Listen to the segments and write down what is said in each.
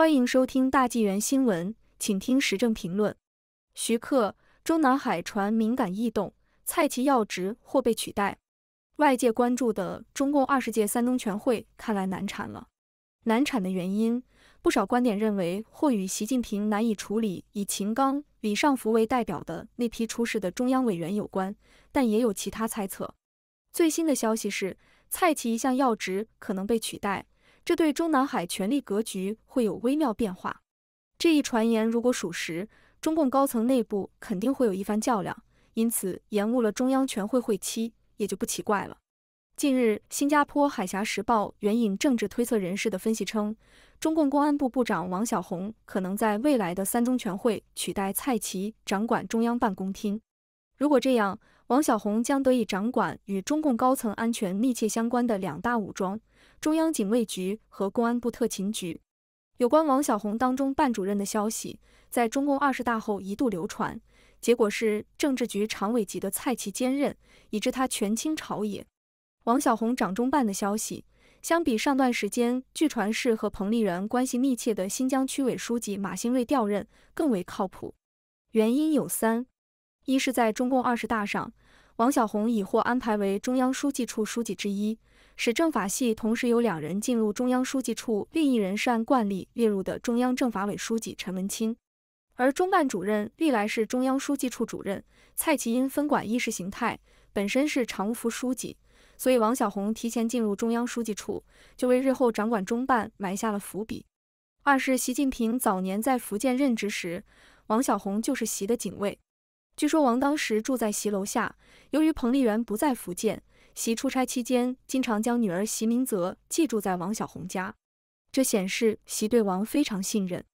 欢迎收听大纪元新闻，请听时政评论。徐克，中南海传敏感异动，蔡奇要职或被取代。外界关注的中共二十届三中全会看来难产了。难产的原因，不少观点认为或与习近平难以处理以秦刚、李尚福为代表的那批出事的中央委员有关，但也有其他猜测。最新的消息是，蔡奇一项要职可能被取代。这对中南海权力格局会有微妙变化。这一传言如果属实，中共高层内部肯定会有一番较量，因此延误了中央全会会期也就不奇怪了。近日，新加坡《海峡时报》援引政治推测人士的分析称，中共公安部部长王小洪可能在未来的三中全会取代蔡奇，掌管中央办公厅。如果这样，王晓红将得以掌管与中共高层安全密切相关的两大武装：中央警卫局和公安部特勤局。有关王晓红当中办主任的消息，在中共二十大后一度流传，结果是政治局常委级的蔡奇兼任，以致他权倾朝野。王晓红掌中办的消息，相比上段时间据传是和彭丽媛关系密切的新疆区委书记马兴瑞调任更为靠谱。原因有三。一是，在中共二十大上，王晓红已获安排为中央书记处书记之一，使政法系同时有两人进入中央书记处，另一人是按惯例列入的中央政法委书记陈文清。而中办主任历来是中央书记处主任蔡奇，因分管意识形态，本身是常务副书记，所以王晓红提前进入中央书记处，就为日后掌管中办埋下了伏笔。二是，习近平早年在福建任职时，王晓红就是习的警卫。据说王当时住在席楼下，由于彭丽媛不在福建，席出差期间经常将女儿席明泽寄住在王小红家，这显示席对王非常信任。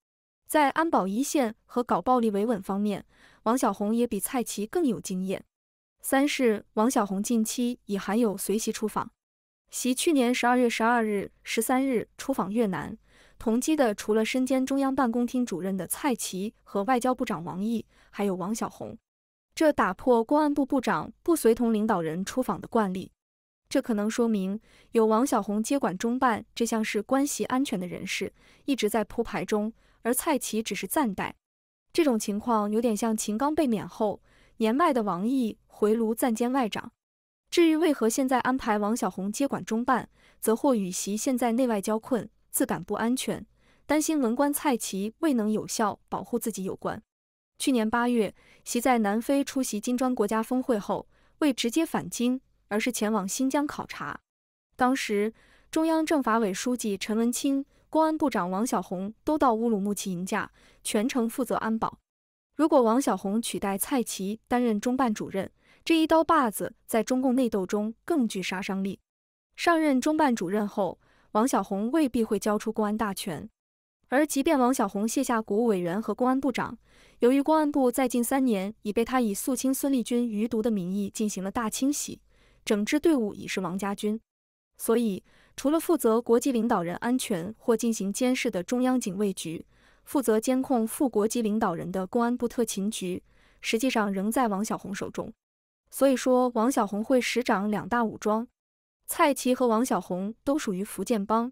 在安保一线和搞暴力维稳方面，王小红也比蔡奇更有经验。三是王小红近期已含有随席出访，席去年十二月十二日、十三日出访越南，同机的除了身兼中央办公厅主任的蔡奇和外交部长王毅，还有王小红。这打破公安部部长不随同领导人出访的惯例，这可能说明有王小红接管中办，这项是关系安全的人士一直在铺排中，而蔡奇只是暂代。这种情况有点像秦刚被免后，年迈的王毅回炉暂兼外长。至于为何现在安排王小红接管中办，则或与其现在内外交困，自感不安全，担心文官蔡奇未能有效保护自己有关。去年八月，习在南非出席金砖国家峰会后，未直接返京，而是前往新疆考察。当时，中央政法委书记陈文清、公安部长王小红都到乌鲁木齐迎驾，全程负责安保。如果王小红取代蔡奇担任中办主任，这一刀把子在中共内斗中更具杀伤力。上任中办主任后，王小红未必会交出公安大权。而即便王小红卸下国务委员和公安部长，由于公安部在近三年已被他以肃清孙立军余毒的名义进行了大清洗，整支队伍已是王家军，所以除了负责国际领导人安全或进行监视的中央警卫局，负责监控副国级领导人的公安部特勤局，实际上仍在王小红手中。所以说，王小红会实掌两大武装。蔡奇和王小红都属于福建帮。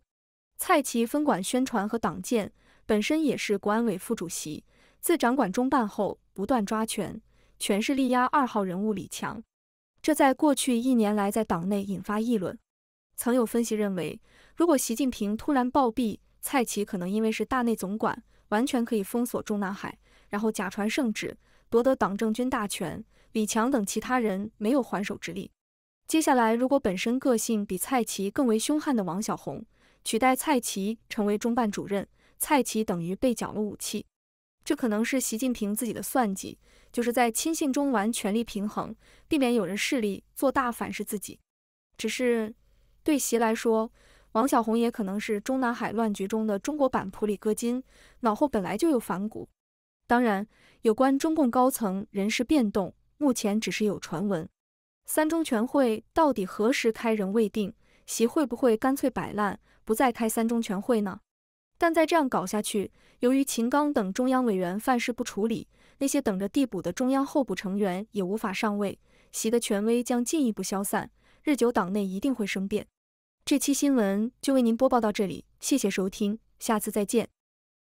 蔡奇分管宣传和党建，本身也是国安委副主席。自掌管中办后，不断抓权，权势力压二号人物李强。这在过去一年来在党内引发议论。曾有分析认为，如果习近平突然暴毙，蔡奇可能因为是大内总管，完全可以封锁中南海，然后假传圣旨，夺得党政军大权。李强等其他人没有还手之力。接下来，如果本身个性比蔡奇更为凶悍的王晓红取代蔡奇成为中办主任，蔡奇等于被缴了武器。这可能是习近平自己的算计，就是在亲信中玩权力平衡，避免有人势力做大反噬自己。只是对习来说，王小红也可能是中南海乱局中的中国版普里戈金，脑后本来就有反骨。当然，有关中共高层人事变动，目前只是有传闻，三中全会到底何时开仍未定。习会不会干脆摆烂，不再开三中全会呢？但再这样搞下去，由于秦刚等中央委员犯事不处理，那些等着递补的中央候补成员也无法上位，习的权威将进一步消散，日久党内一定会生变。这期新闻就为您播报到这里，谢谢收听，下次再见。